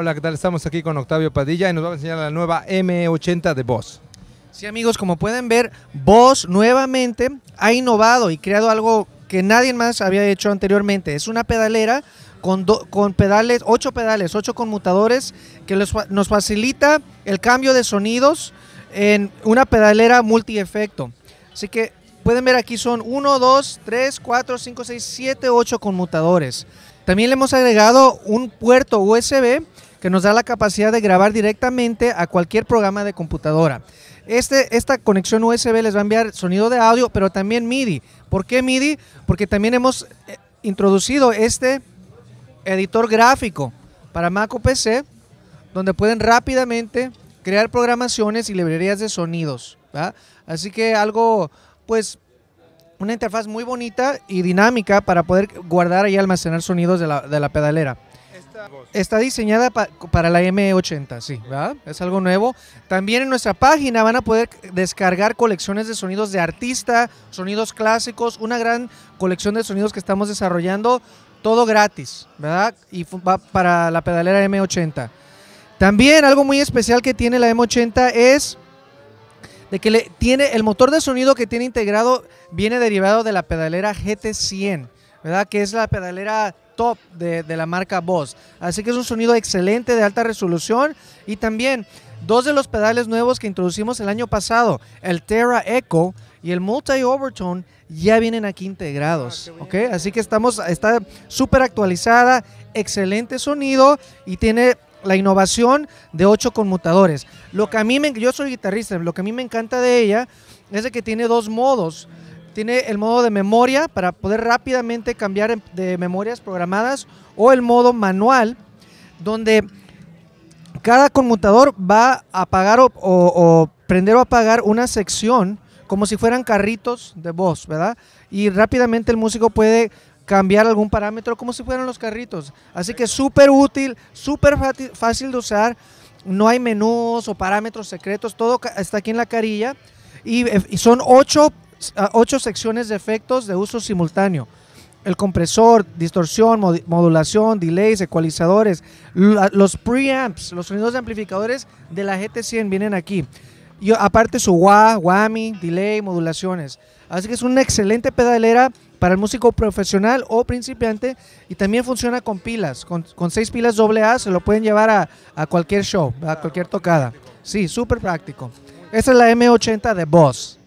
Hola, ¿qué tal? Estamos aquí con Octavio Padilla y nos va a enseñar la nueva M80 de Boss. Sí, amigos, como pueden ver, Boss nuevamente ha innovado y creado algo que nadie más había hecho anteriormente. Es una pedalera con, con pedales, ocho pedales, ocho conmutadores que nos facilita el cambio de sonidos en una pedalera multi-efecto. Así que pueden ver aquí son 1, 2, 3, 4, 5, 6, 7, 8 conmutadores. También le hemos agregado un puerto USB que nos da la capacidad de grabar directamente a cualquier programa de computadora. Este, esta conexión USB les va a enviar sonido de audio, pero también MIDI. ¿Por qué MIDI? Porque también hemos eh, introducido este editor gráfico para Mac o PC, donde pueden rápidamente crear programaciones y librerías de sonidos. Así que algo, pues, una interfaz muy bonita y dinámica para poder guardar y almacenar sonidos de la, pedalera. está diseñada para la M80, sí, ¿verdad? Es algo nuevo. También en nuestra página van a poder descargar colecciones de sonidos de artista, sonidos clásicos, una gran colección de sonidos que estamos desarrollando, todo gratis, ¿verdad? Y va para la pedalera M80. También algo muy especial que tiene la M80 es de que le, tiene el motor de sonido que tiene integrado viene derivado de la pedalera GT100, ¿verdad? Que es la pedalera top de, la marca Boss. Así que es un sonido excelente de alta resolución y también dos de los pedales nuevos que introducimos el año pasado, el Terra Echo y el Multi Overtone ya vienen aquí integrados, ah, Así que estamos está súper actualizada, excelente sonido y tiene la innovación de ocho conmutadores. Lo que a mí me, yo soy guitarrista, lo que a mí me encanta de ella es de que tiene dos modos. Tiene el modo de memoria para poder rápidamente cambiar de memorias programadas o el modo manual donde cada conmutador va a apagar o, o prender o apagar una sección como si fueran carritos de voz, ¿verdad? Y rápidamente el músico puede cambiar algún parámetro como si fueran los carritos. Así que súper útil, súper fácil de usar. No hay menús o parámetros secretos, todo está aquí en la carilla. Y, eh, son ah, ocho, secciones de efectos de uso simultáneo. El compresor, distorsión, modulación, delays, ecualizadores, ah, los preamps, los sonidos de amplificadores de la GT100 vienen aquí. Y aparte su wah, whammy, delay, modulaciones. Así que es una excelente pedalera para el músico profesional o principiante y también funciona con pilas, con, seis pilas AA se lo pueden llevar a, a cualquier show, a cualquier tocada. Sí, súper práctico. Esta es la M80 de Boss.